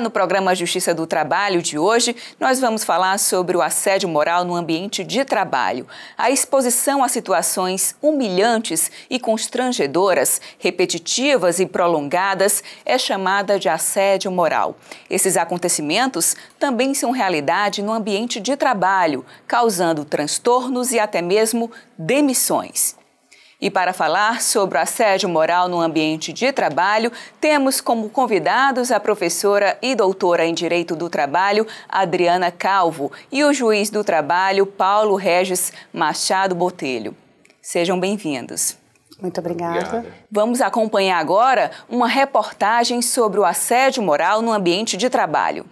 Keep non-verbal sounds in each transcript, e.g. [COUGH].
no programa Justiça do Trabalho de hoje, nós vamos falar sobre o assédio moral no ambiente de trabalho. A exposição a situações humilhantes e constrangedoras, repetitivas e prolongadas é chamada de assédio moral. Esses acontecimentos também são realidade no ambiente de trabalho, causando transtornos e até mesmo demissões. E para falar sobre o assédio moral no ambiente de trabalho, temos como convidados a professora e doutora em Direito do Trabalho, Adriana Calvo, e o juiz do trabalho, Paulo Regis Machado Botelho. Sejam bem-vindos. Muito obrigada. obrigada. Vamos acompanhar agora uma reportagem sobre o assédio moral no ambiente de trabalho.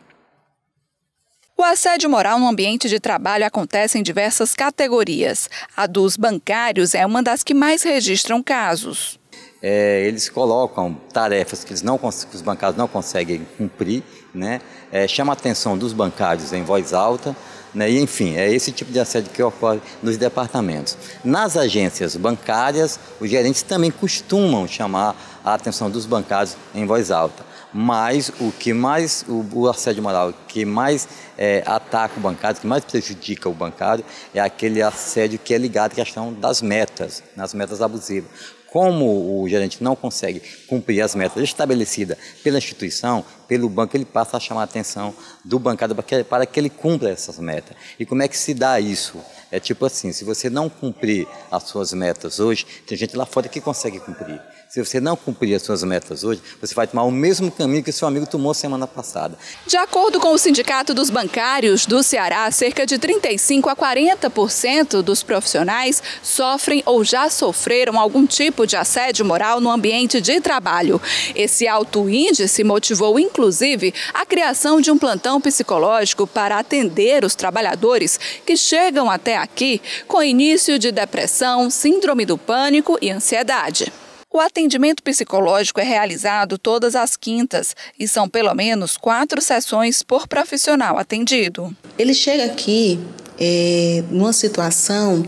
O assédio moral no ambiente de trabalho acontece em diversas categorias. A dos bancários é uma das que mais registram casos. É, eles colocam tarefas que, eles não, que os bancários não conseguem cumprir, né? É, chama a atenção dos bancários em voz alta, né? e, enfim, é esse tipo de assédio que ocorre nos departamentos. Nas agências bancárias, os gerentes também costumam chamar a atenção dos bancários em voz alta, mas o que mais, o, o assédio moral que mais é, ataca o bancário, o que mais prejudica o bancário é aquele assédio que é ligado à questão das metas, nas metas abusivas. Como o gerente não consegue cumprir as metas estabelecidas pela instituição, pelo banco, ele passa a chamar a atenção do bancário para que ele cumpra essas metas. E como é que se dá isso? É tipo assim, se você não cumprir as suas metas hoje, tem gente lá fora que consegue cumprir. Se você não cumprir as suas metas hoje, você vai tomar o mesmo caminho que seu amigo tomou semana passada. De acordo com o Sindicato dos Bancários do Ceará, cerca de 35 a 40% dos profissionais sofrem ou já sofreram algum tipo de assédio moral no ambiente de trabalho. Esse alto índice motivou, inclusive, a criação de um plantão psicológico para atender os trabalhadores que chegam até aqui com início de depressão, síndrome do pânico e ansiedade. O atendimento psicológico é realizado todas as quintas e são pelo menos quatro sessões por profissional atendido. Ele chega aqui é, numa situação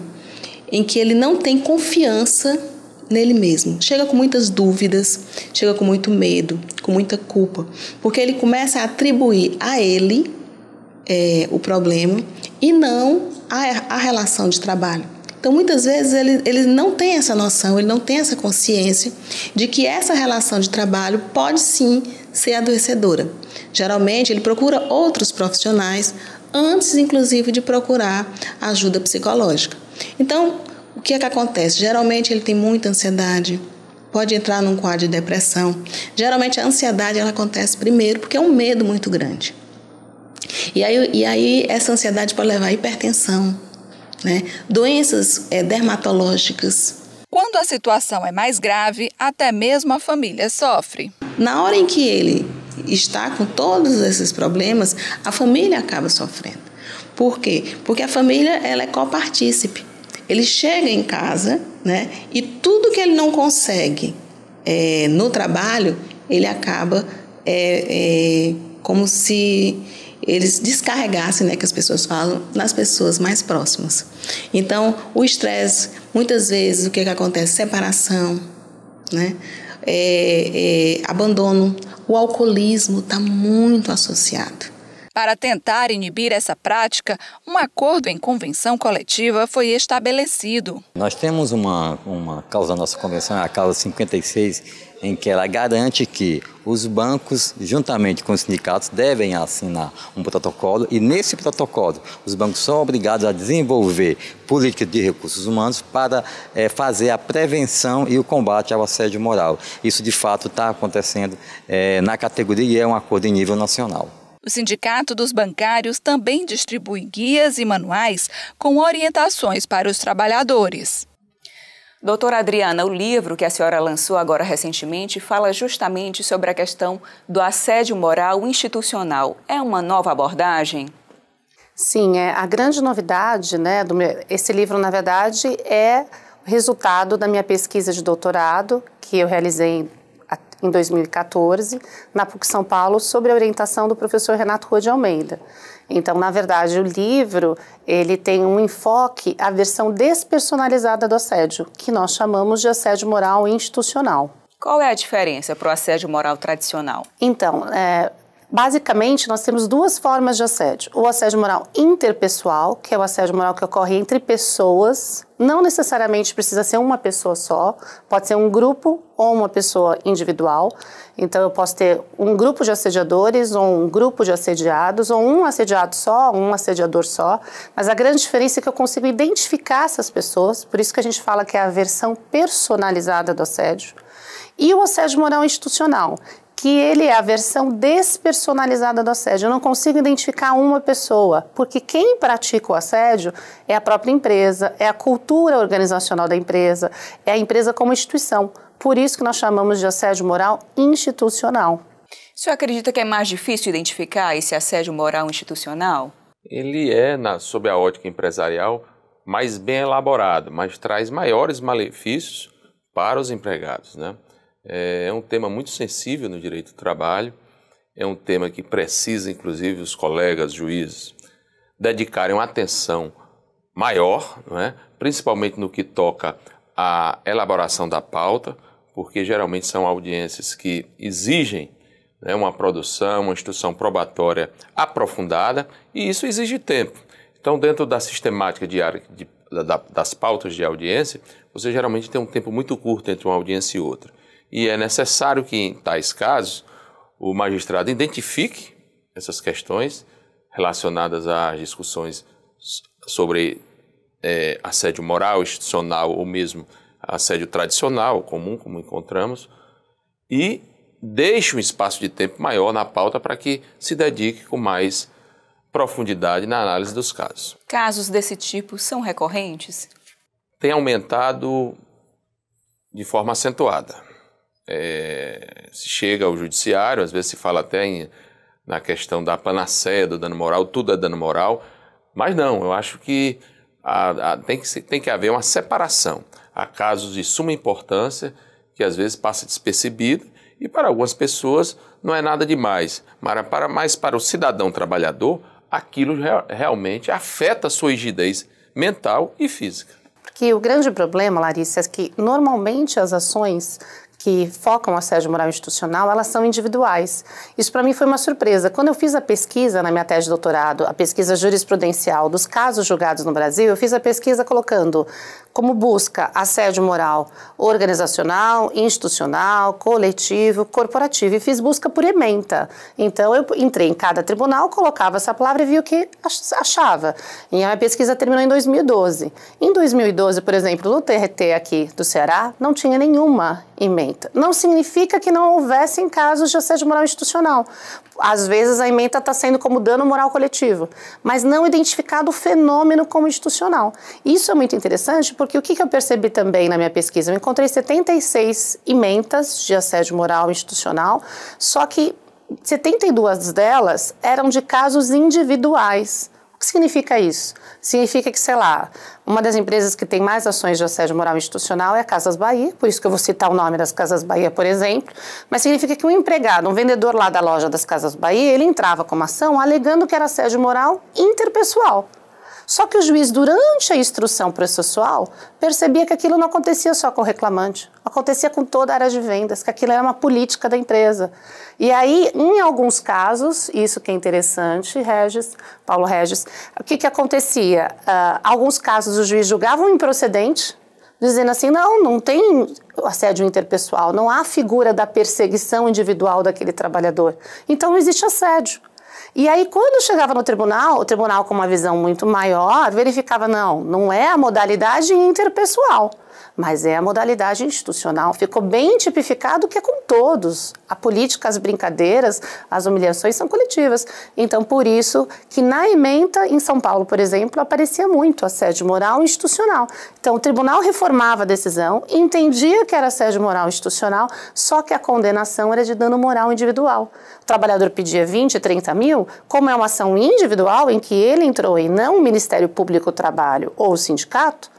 em que ele não tem confiança nele mesmo. Chega com muitas dúvidas, chega com muito medo, com muita culpa, porque ele começa a atribuir a ele é, o problema e não a, a relação de trabalho. Então, muitas vezes, ele, ele não tem essa noção, ele não tem essa consciência de que essa relação de trabalho pode sim ser adoecedora. Geralmente, ele procura outros profissionais antes, inclusive, de procurar ajuda psicológica. Então, o que é que acontece? Geralmente, ele tem muita ansiedade, pode entrar num quadro de depressão. Geralmente, a ansiedade ela acontece primeiro porque é um medo muito grande. E aí, e aí essa ansiedade pode levar à hipertensão, né? doenças é, dermatológicas. Quando a situação é mais grave, até mesmo a família sofre. Na hora em que ele está com todos esses problemas, a família acaba sofrendo. Por quê? Porque a família ela é copartícipe. Ele chega em casa né, e tudo que ele não consegue é, no trabalho, ele acaba é, é, como se eles descarregassem, né, que as pessoas falam, nas pessoas mais próximas. Então, o estresse, muitas vezes, o que, é que acontece? Separação, né? É, é, abandono. O alcoolismo está muito associado. Para tentar inibir essa prática, um acordo em convenção coletiva foi estabelecido. Nós temos uma, uma causa, nossa convenção é a causa 56, em que ela garante que os bancos, juntamente com os sindicatos, devem assinar um protocolo e, nesse protocolo, os bancos são obrigados a desenvolver políticas de recursos humanos para é, fazer a prevenção e o combate ao assédio moral. Isso, de fato, está acontecendo é, na categoria e é um acordo em nível nacional. O Sindicato dos Bancários também distribui guias e manuais com orientações para os trabalhadores. Doutora Adriana, o livro que a senhora lançou agora recentemente fala justamente sobre a questão do assédio moral institucional. É uma nova abordagem? Sim, é, a grande novidade, né, do meu, esse livro, na verdade, é resultado da minha pesquisa de doutorado, que eu realizei em 2014, na PUC São Paulo, sobre a orientação do professor Renato Rua de Almeida. Então, na verdade, o livro ele tem um enfoque à versão despersonalizada do assédio, que nós chamamos de assédio moral institucional. Qual é a diferença para o assédio moral tradicional? Então, é, Basicamente, nós temos duas formas de assédio. O assédio moral interpessoal, que é o assédio moral que ocorre entre pessoas, não necessariamente precisa ser uma pessoa só, pode ser um grupo ou uma pessoa individual. Então, eu posso ter um grupo de assediadores, ou um grupo de assediados, ou um assediado só, um assediador só. Mas a grande diferença é que eu consigo identificar essas pessoas, por isso que a gente fala que é a versão personalizada do assédio. E o assédio moral institucional, que ele é a versão despersonalizada do assédio. Eu não consigo identificar uma pessoa, porque quem pratica o assédio é a própria empresa, é a cultura organizacional da empresa, é a empresa como instituição. Por isso que nós chamamos de assédio moral institucional. O senhor acredita que é mais difícil identificar esse assédio moral institucional? Ele é, na, sob a ótica empresarial, mais bem elaborado, mas traz maiores malefícios para os empregados, né? É, é um tema muito sensível no direito do trabalho, é um tema que precisa, inclusive, os colegas juízes dedicarem uma atenção maior, é? principalmente no que toca à elaboração da pauta, porque geralmente são audiências que exigem né, uma produção, uma instrução probatória aprofundada, e isso exige tempo. Então, dentro da sistemática de, da, das pautas de audiência, você geralmente tem um tempo muito curto entre uma audiência e outra e é necessário que, em tais casos, o magistrado identifique essas questões relacionadas às discussões sobre é, assédio moral, institucional ou mesmo assédio tradicional, comum, como encontramos, e deixe um espaço de tempo maior na pauta para que se dedique com mais profundidade na análise dos casos. Casos desse tipo são recorrentes? Tem aumentado de forma acentuada é, se chega ao judiciário, às vezes se fala até em, na questão da panaceia do dano moral, tudo é dano moral, mas não, eu acho que a, a, tem, que tem que haver uma separação. Há casos de suma importância que às vezes passa despercebido e para algumas pessoas não é nada demais, mas para, mas para o cidadão trabalhador, aquilo re, realmente afeta a sua rigidez mental e física. Porque o grande problema, Larissa, é que normalmente as ações que focam o assédio moral institucional, elas são individuais. Isso para mim foi uma surpresa. Quando eu fiz a pesquisa na minha tese de doutorado, a pesquisa jurisprudencial dos casos julgados no Brasil, eu fiz a pesquisa colocando como busca assédio moral organizacional, institucional, coletivo, corporativo e fiz busca por ementa. Então eu entrei em cada tribunal, colocava essa palavra e vi o que achava. E a minha pesquisa terminou em 2012. Em 2012, por exemplo, no TRT aqui do Ceará, não tinha nenhuma ementa. Não significa que não houvessem casos de assédio moral institucional. Às vezes a ementa está sendo como dano moral coletivo, mas não identificado o fenômeno como institucional. Isso é muito interessante porque porque o que, que eu percebi também na minha pesquisa? Eu encontrei 76 ementas de assédio moral institucional, só que 72 delas eram de casos individuais. O que significa isso? Significa que, sei lá, uma das empresas que tem mais ações de assédio moral institucional é a Casas Bahia, por isso que eu vou citar o nome das Casas Bahia, por exemplo, mas significa que um empregado, um vendedor lá da loja das Casas Bahia, ele entrava com uma ação alegando que era assédio moral interpessoal. Só que o juiz, durante a instrução processual, percebia que aquilo não acontecia só com o reclamante, acontecia com toda a área de vendas, que aquilo era uma política da empresa. E aí, em alguns casos, isso que é interessante, Regis, Paulo Regis, o que, que acontecia? Uh, alguns casos o juiz julgava um improcedente, dizendo assim: não, não tem assédio interpessoal, não há figura da perseguição individual daquele trabalhador. Então não existe assédio. E aí, quando chegava no tribunal, o tribunal com uma visão muito maior verificava: não, não é a modalidade interpessoal, mas é a modalidade institucional. Ficou bem tipificado que é com todos. A política, as brincadeiras, as humilhações são coletivas. Então, por isso que na ementa, em São Paulo, por exemplo, aparecia muito assédio moral institucional. Então, o tribunal reformava a decisão, entendia que era assédio moral institucional, só que a condenação era de dano moral individual trabalhador pedia 20, 30 mil, como é uma ação individual em que ele entrou e não o Ministério Público Trabalho ou o sindicato,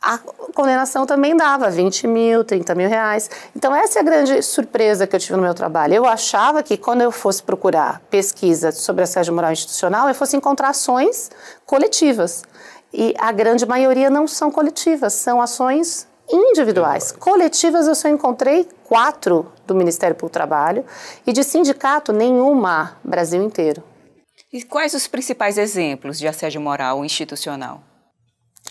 a condenação também dava 20 mil, 30 mil reais. Então, essa é a grande surpresa que eu tive no meu trabalho. Eu achava que quando eu fosse procurar pesquisa sobre assédio moral institucional, eu fosse encontrar ações coletivas. E a grande maioria não são coletivas, são ações individuais. Coletivas eu só encontrei quatro do Ministério do Trabalho e de sindicato nenhuma, Brasil inteiro. E quais os principais exemplos de assédio moral institucional?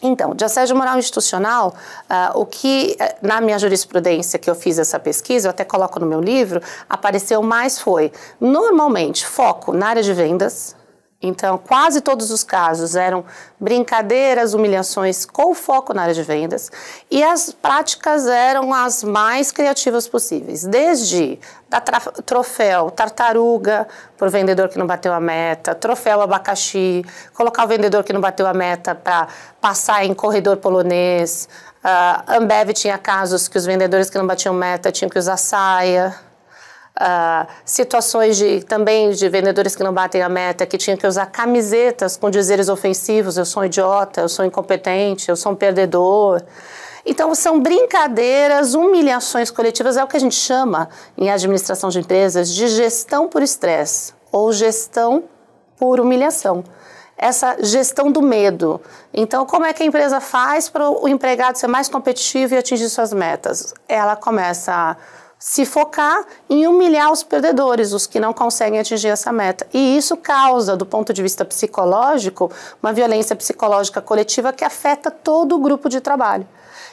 Então, de assédio moral institucional, uh, o que eh, na minha jurisprudência que eu fiz essa pesquisa, eu até coloco no meu livro, apareceu mais foi, normalmente, foco na área de vendas, então, quase todos os casos eram brincadeiras, humilhações com foco na área de vendas e as práticas eram as mais criativas possíveis, desde da troféu tartaruga para o vendedor que não bateu a meta, troféu abacaxi, colocar o vendedor que não bateu a meta para passar em corredor polonês. A uh, Ambev tinha casos que os vendedores que não batiam meta tinham que usar saia. Uh, situações de também de vendedores que não batem a meta, que tinham que usar camisetas com dizeres ofensivos, eu sou um idiota, eu sou incompetente, eu sou um perdedor. Então são brincadeiras, humilhações coletivas, é o que a gente chama em administração de empresas de gestão por estresse ou gestão por humilhação. Essa gestão do medo. Então, como é que a empresa faz para o empregado ser mais competitivo e atingir suas metas? Ela começa a se focar em humilhar os perdedores, os que não conseguem atingir essa meta. E isso causa, do ponto de vista psicológico, uma violência psicológica coletiva que afeta todo o grupo de trabalho.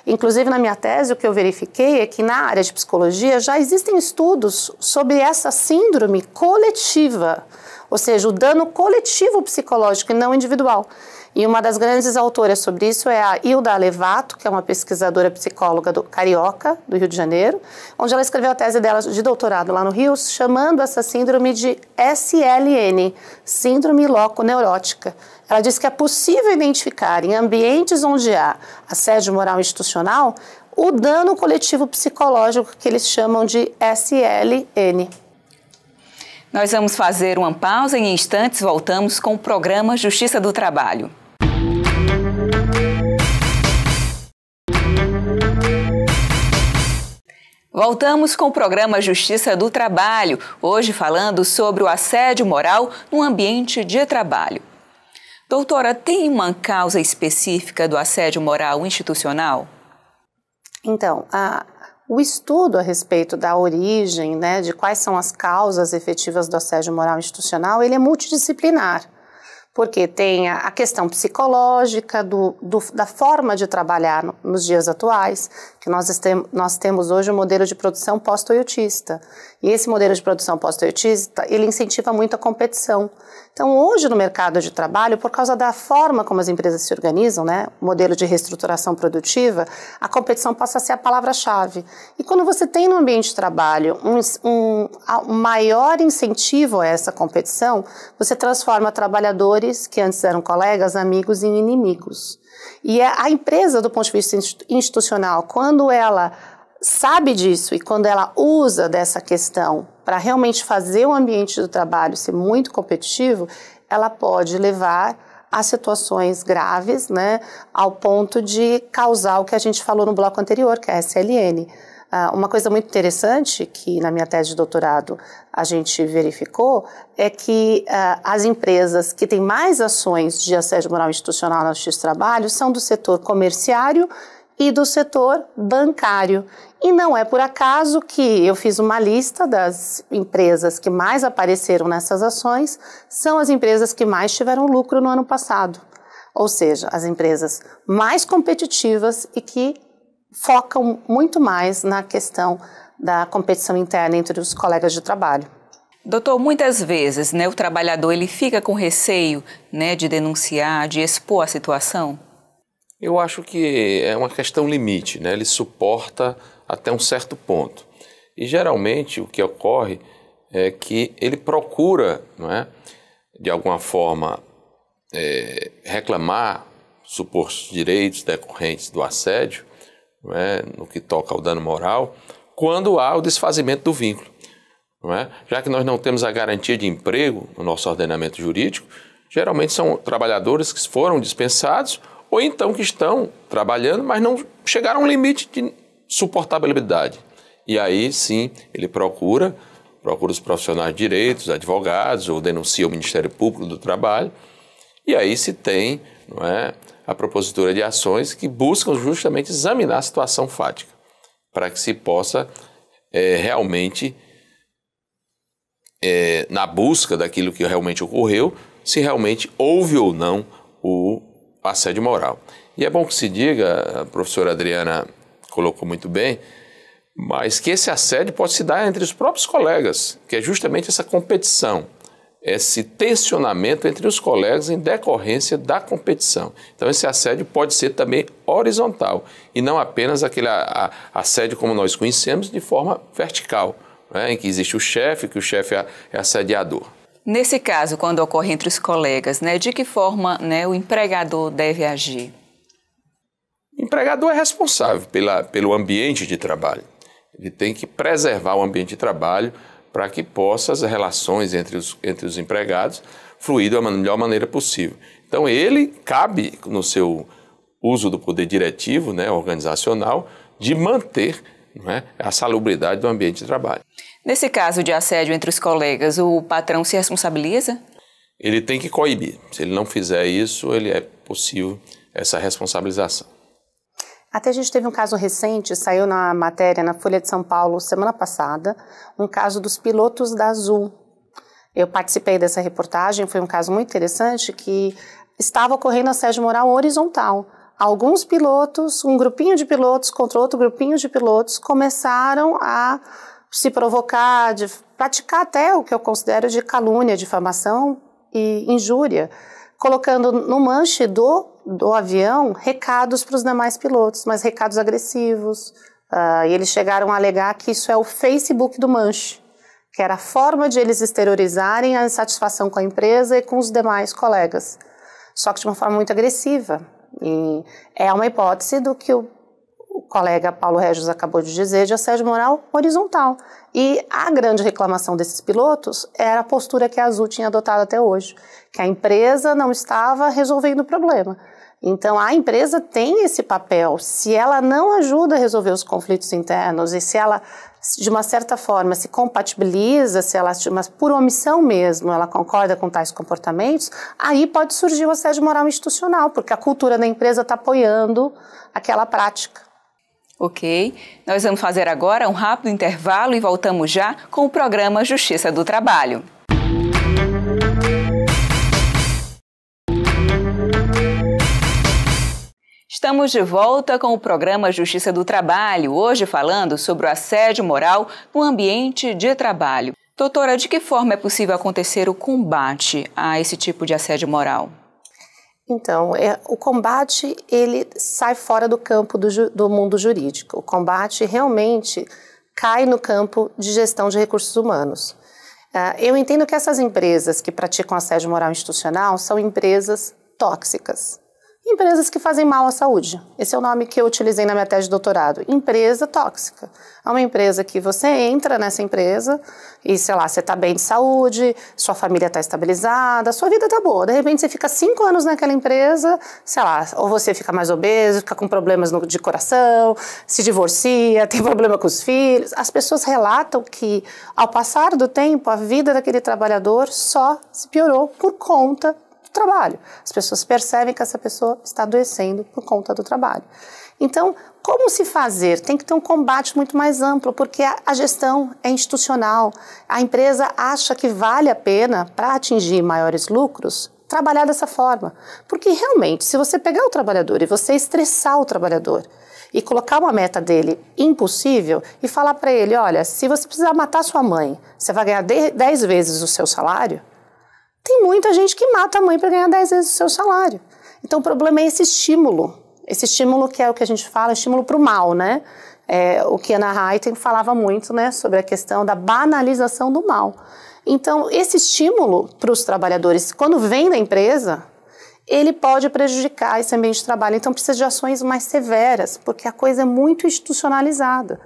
Inclusive, na minha tese, o que eu verifiquei é que na área de psicologia já existem estudos sobre essa síndrome coletiva, ou seja, o dano coletivo psicológico e não individual. E uma das grandes autoras sobre isso é a Hilda Levato, que é uma pesquisadora psicóloga do, carioca, do Rio de Janeiro, onde ela escreveu a tese dela de doutorado lá no Rio, chamando essa síndrome de SLN, Síndrome Loco-Neurótica. Ela diz que é possível identificar em ambientes onde há assédio moral institucional o dano coletivo psicológico que eles chamam de SLN. Nós vamos fazer uma pausa e em instantes voltamos com o programa Justiça do Trabalho. Voltamos com o programa Justiça do Trabalho, hoje falando sobre o assédio moral no ambiente de trabalho. Doutora, tem uma causa específica do assédio moral institucional? Então, a, o estudo a respeito da origem, né, de quais são as causas efetivas do assédio moral institucional, ele é multidisciplinar porque tem a questão psicológica do, do, da forma de trabalhar no, nos dias atuais, que nós, estem, nós temos hoje o um modelo de produção pós-toyotista. E esse modelo de produção pós-toyotista, ele incentiva muito a competição. Então, hoje no mercado de trabalho, por causa da forma como as empresas se organizam, né, modelo de reestruturação produtiva, a competição passa a ser a palavra-chave. E quando você tem no ambiente de trabalho um, um, um maior incentivo a essa competição, você transforma trabalhadores que antes eram colegas, amigos, em inimigos. E é, a empresa, do ponto de vista institucional, quando ela sabe disso e quando ela usa dessa questão para realmente fazer o ambiente do trabalho ser muito competitivo, ela pode levar a situações graves, né, ao ponto de causar o que a gente falou no bloco anterior, que é a SLN. Ah, uma coisa muito interessante que na minha tese de doutorado a gente verificou é que uh, as empresas que têm mais ações de assédio moral institucional na justiça do trabalho são do setor comerciário e do setor bancário. E não é por acaso que eu fiz uma lista das empresas que mais apareceram nessas ações, são as empresas que mais tiveram lucro no ano passado. Ou seja, as empresas mais competitivas e que focam muito mais na questão da competição interna entre os colegas de trabalho. Doutor, muitas vezes né, o trabalhador ele fica com receio né, de denunciar, de expor a situação? Eu acho que é uma questão limite, né? ele suporta até um certo ponto. E geralmente o que ocorre é que ele procura, não é, de alguma forma, é, reclamar supostos direitos decorrentes do assédio, não é, no que toca ao dano moral, quando há o desfazimento do vínculo. Não é? Já que nós não temos a garantia de emprego no nosso ordenamento jurídico, geralmente são trabalhadores que foram dispensados ou então que estão trabalhando, mas não chegaram a um limite de suportabilidade. E aí sim, ele procura, procura os profissionais de direitos, advogados, ou denuncia o Ministério Público do Trabalho, e aí se tem não é, a propositura de ações que buscam justamente examinar a situação fática, para que se possa é, realmente, é, na busca daquilo que realmente ocorreu, se realmente houve ou não o assédio moral. E é bom que se diga, a professora Adriana colocou muito bem, mas que esse assédio pode se dar entre os próprios colegas, que é justamente essa competição, esse tensionamento entre os colegas em decorrência da competição. Então, esse assédio pode ser também horizontal e não apenas aquele assédio como nós conhecemos de forma vertical, né, em que existe o chefe, que o chefe é, é assediador. Nesse caso, quando ocorre entre os colegas, né, de que forma né, o empregador deve agir? O empregador é responsável pela, pelo ambiente de trabalho. Ele tem que preservar o ambiente de trabalho para que possa as relações entre os, entre os empregados fluir da melhor maneira possível. Então, ele cabe no seu uso do poder diretivo, né, organizacional, de manter é? a salubridade do ambiente de trabalho. Nesse caso de assédio entre os colegas, o patrão se responsabiliza? Ele tem que coibir. Se ele não fizer isso, ele é possível essa responsabilização. Até a gente teve um caso recente, saiu na matéria na Folha de São Paulo semana passada, um caso dos pilotos da Azul. Eu participei dessa reportagem, foi um caso muito interessante que estava ocorrendo assédio moral horizontal alguns pilotos, um grupinho de pilotos contra outro grupinho de pilotos, começaram a se provocar, de praticar até o que eu considero de calúnia, difamação e injúria, colocando no manche do, do avião recados para os demais pilotos, mas recados agressivos. Uh, e eles chegaram a alegar que isso é o Facebook do manche, que era a forma de eles exteriorizarem a insatisfação com a empresa e com os demais colegas. Só que de uma forma muito agressiva. E é uma hipótese do que o, o colega Paulo Regis acabou de dizer de assédio moral horizontal. E a grande reclamação desses pilotos era a postura que a Azul tinha adotado até hoje, que a empresa não estava resolvendo o problema. Então, a empresa tem esse papel. Se ela não ajuda a resolver os conflitos internos e se ela de uma certa forma, se compatibiliza, se ela, mas por omissão mesmo, ela concorda com tais comportamentos, aí pode surgir o assédio moral institucional, porque a cultura da empresa está apoiando aquela prática. Ok, nós vamos fazer agora um rápido intervalo e voltamos já com o programa Justiça do Trabalho. Estamos de volta com o programa Justiça do Trabalho, hoje falando sobre o assédio moral no ambiente de trabalho. Doutora, de que forma é possível acontecer o combate a esse tipo de assédio moral? Então, é, o combate ele sai fora do campo do, ju, do mundo jurídico. O combate realmente cai no campo de gestão de recursos humanos. Uh, eu entendo que essas empresas que praticam assédio moral institucional são empresas tóxicas. Empresas que fazem mal à saúde. Esse é o nome que eu utilizei na minha tese de doutorado. Empresa tóxica. É uma empresa que você entra nessa empresa e, sei lá, você está bem de saúde, sua família está estabilizada, sua vida está boa. De repente você fica cinco anos naquela empresa, sei lá, ou você fica mais obeso, fica com problemas no, de coração, se divorcia, [LAUGHS] tem problema com os filhos. As pessoas relatam que, ao passar do tempo, a vida daquele trabalhador só se piorou por conta trabalho. As pessoas percebem que essa pessoa está adoecendo por conta do trabalho. Então, como se fazer? Tem que ter um combate muito mais amplo, porque a gestão é institucional. A empresa acha que vale a pena, para atingir maiores lucros, trabalhar dessa forma. Porque realmente, se você pegar o trabalhador e você estressar o trabalhador, e colocar uma meta dele impossível e falar para ele: olha, se você precisar matar sua mãe, você vai ganhar 10 vezes o seu salário, tem muita gente que mata a mãe para ganhar 10 vezes o seu salário. Então o problema é esse estímulo. Esse estímulo que é o que a gente fala, estímulo para o mal, né? É, o que Ana Hayten falava muito, né, sobre a questão da banalização do mal. Então, esse estímulo para os trabalhadores, quando vem da empresa, ele pode prejudicar esse ambiente de trabalho. Então, precisa de ações mais severas, porque a coisa é muito institucionalizada.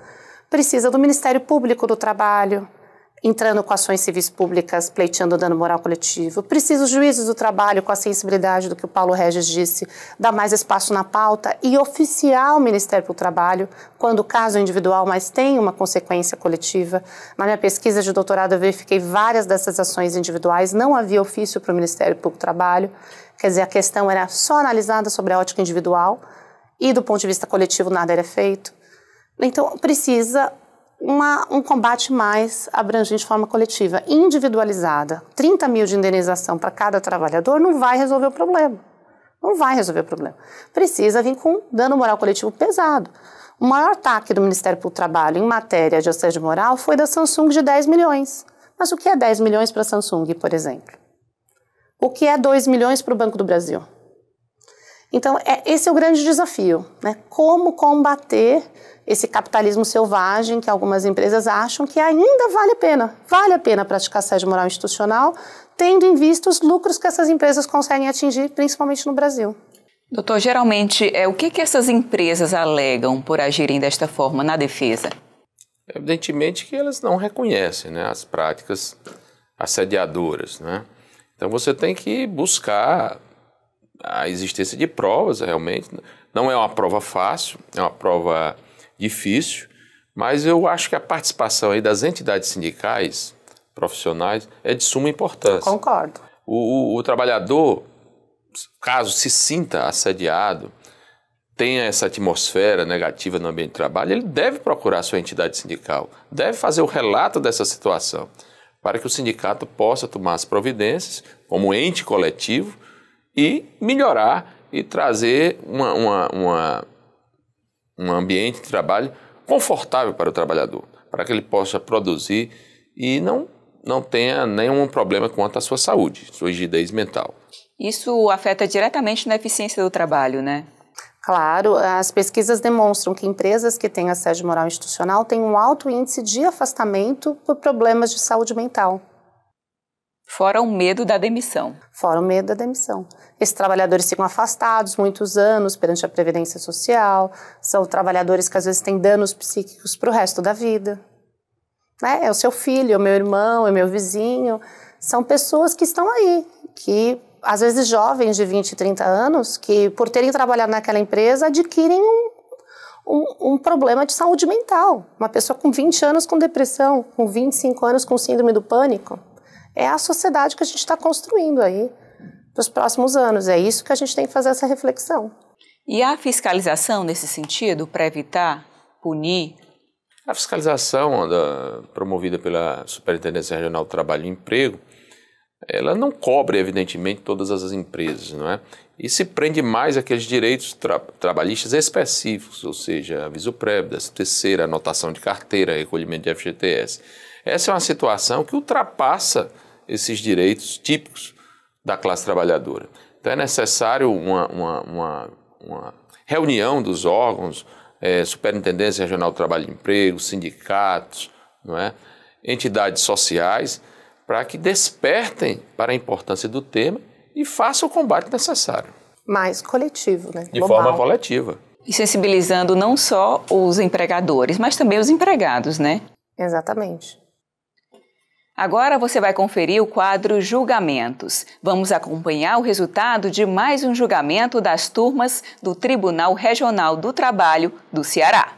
Precisa do Ministério Público do Trabalho, entrando com ações civis públicas, pleiteando dano moral coletivo. Precisa os juízes do trabalho, com a sensibilidade do que o Paulo Regis disse, dar mais espaço na pauta e oficiar o Ministério do Trabalho, quando o caso é individual, mas tem uma consequência coletiva. Na minha pesquisa de doutorado, eu verifiquei várias dessas ações individuais, não havia ofício para o Ministério Público do Trabalho, quer dizer, a questão era só analisada sobre a ótica individual e do ponto de vista coletivo nada era feito. Então, precisa uma, um combate mais abrangente de forma coletiva, individualizada. 30 mil de indenização para cada trabalhador não vai resolver o problema. Não vai resolver o problema. Precisa vir com dano moral coletivo pesado. O maior ataque do Ministério do Trabalho em matéria de assédio moral foi da Samsung de 10 milhões. Mas o que é 10 milhões para a Samsung, por exemplo? O que é 2 milhões para o Banco do Brasil? Então, é, esse é o grande desafio, né? Como combater esse capitalismo selvagem que algumas empresas acham que ainda vale a pena. Vale a pena praticar sede moral institucional, tendo em vista os lucros que essas empresas conseguem atingir, principalmente no Brasil. Doutor, geralmente, é, o que, que essas empresas alegam por agirem desta forma na defesa? Evidentemente que elas não reconhecem né, as práticas assediadoras. Né? Então você tem que buscar a existência de provas realmente. Não é uma prova fácil, é uma prova difícil, mas eu acho que a participação aí das entidades sindicais profissionais é de suma importância. Concordo. O, o, o trabalhador, caso se sinta assediado, tenha essa atmosfera negativa no ambiente de trabalho, ele deve procurar sua entidade sindical, deve fazer o relato dessa situação, para que o sindicato possa tomar as providências, como ente coletivo, e melhorar e trazer uma, uma, uma, um ambiente de trabalho confortável para o trabalhador, para que ele possa produzir e não, não tenha nenhum problema quanto à sua saúde, sua rigidez mental. Isso afeta diretamente na eficiência do trabalho, né? Claro, as pesquisas demonstram que empresas que têm assédio moral institucional têm um alto índice de afastamento por problemas de saúde mental. Fora o medo da demissão. Fora o medo da demissão. Esses trabalhadores ficam afastados muitos anos perante a Previdência Social, são trabalhadores que às vezes têm danos psíquicos para o resto da vida. Né? É o seu filho, é o meu irmão, é o meu vizinho. São pessoas que estão aí, que às vezes jovens de 20, 30 anos, que por terem trabalhado naquela empresa adquirem um, um, um, problema de saúde mental. Uma pessoa com 20 anos com depressão, com 25 anos com síndrome do pânico é a sociedade que a gente está construindo aí para os próximos anos. É isso que a gente tem que fazer essa reflexão. E a fiscalização nesse sentido, para evitar, punir? A fiscalização da, promovida pela Superintendência Regional do Trabalho e Emprego, ela não cobre, evidentemente, todas as empresas, não é? E se prende mais aqueles direitos tra trabalhistas específicos, ou seja, aviso prévio, terceira, anotação de carteira, recolhimento de FGTS. Essa é uma situação que ultrapassa esses direitos típicos da classe trabalhadora. Então é necessário uma, uma, uma, uma reunião dos órgãos, é, Superintendência Regional do Trabalho e Emprego, sindicatos, não é? entidades sociais, para que despertem para a importância do tema e façam o combate necessário. Mais coletivo, né? De Global. forma coletiva. E sensibilizando não só os empregadores, mas também os empregados, né? Exatamente. Agora você vai conferir o quadro Julgamentos. Vamos acompanhar o resultado de mais um julgamento das turmas do Tribunal Regional do Trabalho do Ceará.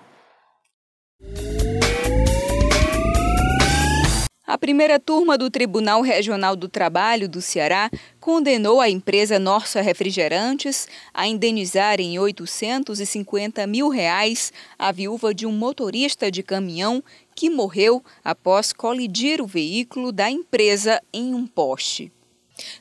A primeira turma do Tribunal Regional do Trabalho do Ceará condenou a empresa Norsa Refrigerantes a indenizar em 850 mil reais a viúva de um motorista de caminhão que morreu após colidir o veículo da empresa em um poste.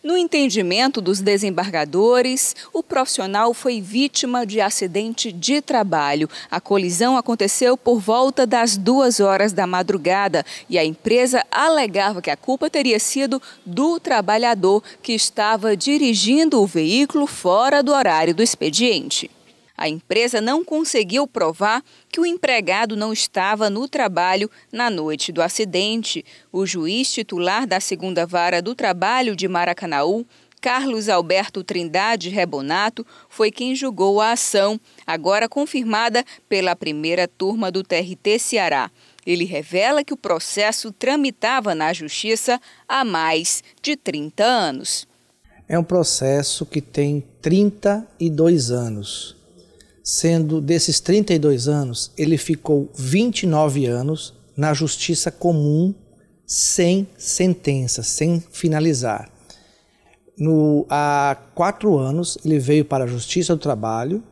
No entendimento dos desembargadores, o profissional foi vítima de acidente de trabalho. A colisão aconteceu por volta das duas horas da madrugada e a empresa alegava que a culpa teria sido do trabalhador que estava dirigindo o veículo fora do horário do expediente. A empresa não conseguiu provar que o empregado não estava no trabalho na noite do acidente. O juiz titular da segunda vara do trabalho de Maracanaú, Carlos Alberto Trindade Rebonato foi quem julgou a ação, agora confirmada pela primeira turma do TRT Ceará. Ele revela que o processo tramitava na Justiça há mais de 30 anos. É um processo que tem 32 anos sendo desses 32 anos, ele ficou 29 anos na justiça comum, sem sentença, sem finalizar. No, há quatro anos, ele veio para a Justiça do Trabalho,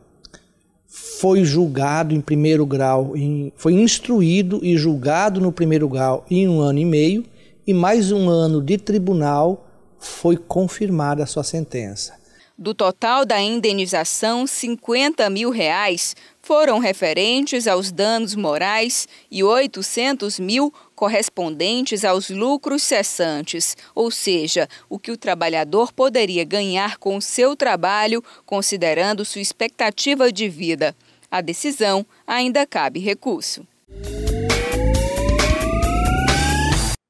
foi julgado em primeiro grau, em, foi instruído e julgado no primeiro grau em um ano e meio, e mais um ano de tribunal foi confirmada a sua sentença. Do total da indenização, 50 mil reais foram referentes aos danos morais e 800 mil correspondentes aos lucros cessantes, ou seja, o que o trabalhador poderia ganhar com seu trabalho, considerando sua expectativa de vida. A decisão ainda cabe recurso.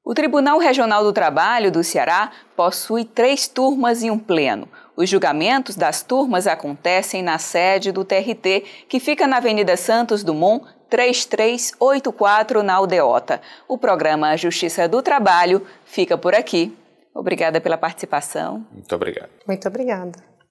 O Tribunal Regional do Trabalho do Ceará possui três turmas e um pleno. Os julgamentos das turmas acontecem na sede do TRT, que fica na Avenida Santos Dumont, 3384 na Aldeota. O programa Justiça do Trabalho fica por aqui. Obrigada pela participação. Muito obrigado. Muito obrigada.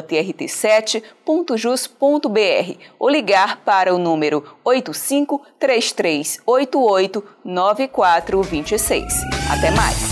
trt7.jus.br ou ligar para o número 85 3388 9426. Até mais!